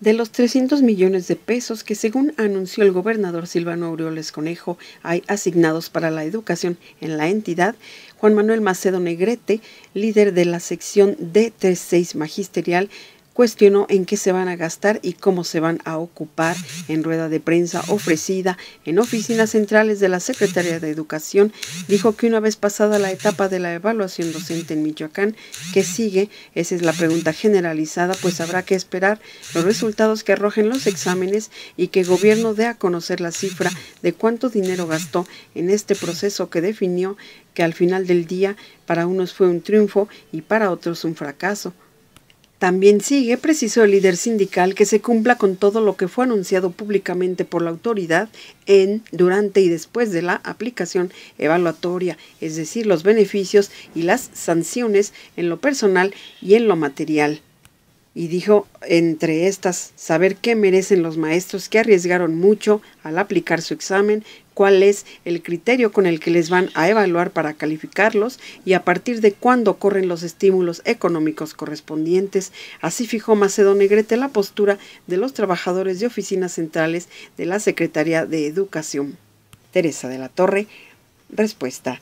De los 300 millones de pesos que, según anunció el gobernador Silvano Aureoles Conejo, hay asignados para la educación en la entidad, Juan Manuel Macedo Negrete, líder de la sección D36 magisterial, cuestionó en qué se van a gastar y cómo se van a ocupar en rueda de prensa ofrecida en oficinas centrales de la Secretaría de Educación. Dijo que una vez pasada la etapa de la evaluación docente en Michoacán, que sigue? Esa es la pregunta generalizada, pues habrá que esperar los resultados que arrojen los exámenes y que el gobierno dé a conocer la cifra de cuánto dinero gastó en este proceso que definió que al final del día para unos fue un triunfo y para otros un fracaso. También sigue preciso el líder sindical que se cumpla con todo lo que fue anunciado públicamente por la autoridad en, durante y después de la aplicación evaluatoria, es decir, los beneficios y las sanciones en lo personal y en lo material. Y dijo, entre estas, saber qué merecen los maestros que arriesgaron mucho al aplicar su examen, cuál es el criterio con el que les van a evaluar para calificarlos y a partir de cuándo corren los estímulos económicos correspondientes. Así fijó Macedo Negrete la postura de los trabajadores de oficinas centrales de la Secretaría de Educación. Teresa de la Torre, respuesta.